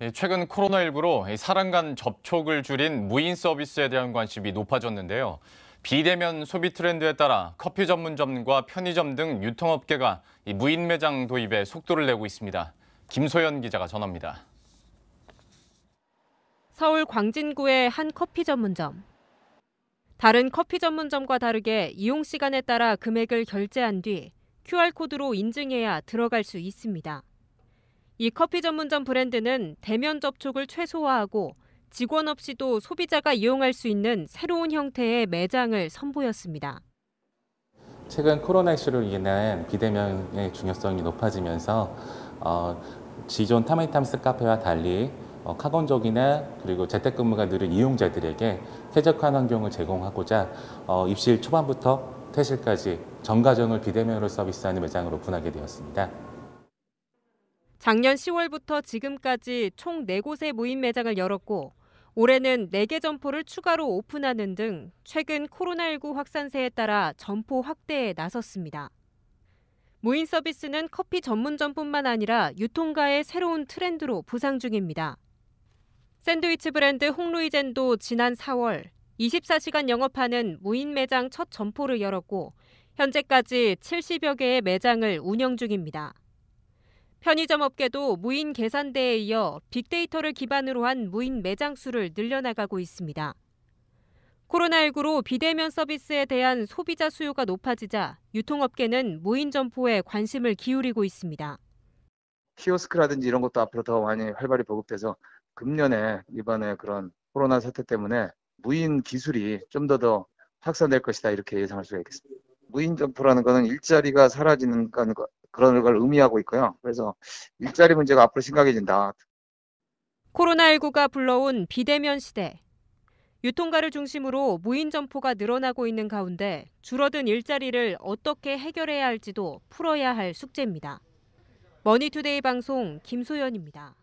예, 최근 코로나19로 사람 간 접촉을 줄인 무인 서비스에 대한 관심이 높아졌는데요. 비대면 소비 트렌드에 따라 커피 전문점과 편의점 등 유통업계가 무인 매장 도입에 속도를 내고 있습니다. 김소연 기자가 전합니다. 서울 광진구의 한 커피 전문점. 다른 커피 전문점과 다르게 이용 시간에 따라 금액을 결제한 뒤 QR코드로 인증해야 들어갈 수 있습니다. 이 커피 전문점 브랜드는 대면 접촉을 최소화하고 직원 없이도 소비자가 이용할 수 있는 새로운 형태의 매장을 선보였습니다. 최근 코로나 이슈로 인한 비대면의 중요성이 높아지면서 어, 기존 타마탐스 카페와 달리 어, 카건족이나 그리고 재택근무가 늘은 이용자들에게 쾌적한 환경을 제공하고자 어, 입실 초반부터 퇴실까지 전 과정을 비대면으로 서비스하는 매장으로 분하게 되었습니다. 작년 10월부터 지금까지 총 4곳의 무인 매장을 열었고 올해는 4개 점포를 추가로 오픈하는 등 최근 코로나19 확산세에 따라 점포 확대에 나섰습니다. 무인 서비스는 커피 전문점뿐만 아니라 유통가의 새로운 트렌드로 부상 중입니다. 샌드위치 브랜드 홍루이젠도 지난 4월 24시간 영업하는 무인 매장 첫 점포를 열었고 현재까지 70여 개의 매장을 운영 중입니다. 편의점 업계도 무인 계산대에 이어 빅데이터를 기반으로 한 무인 매장 수를 늘려나가고 있습니다. 코로나19로 비대면 서비스에 대한 소비자 수요가 높아지자 유통업계는 무인 점포에 관심을 기울이고 있습니다. 키오스크라든지 이런 것도 앞으로 더 많이 활발히 보급돼서 금년에 이번에 그런 코로나 사태 때문에 무인 기술이 좀 더 더 확산될 것이다 이렇게 예상할 수가 있겠습니다. 무인 점포라는 것은 일자리가 사라지는 그런 걸 의미하고 있고요. 그래서 일자리 문제가 앞으로 심각해진다. 코로나19가 불러온 비대면 시대. 유통가를 중심으로 무인 점포가 늘어나고 있는 가운데 줄어든 일자리를 어떻게 해결해야 할지도 풀어야 할 숙제입니다. 머니투데이 방송 김소연입니다.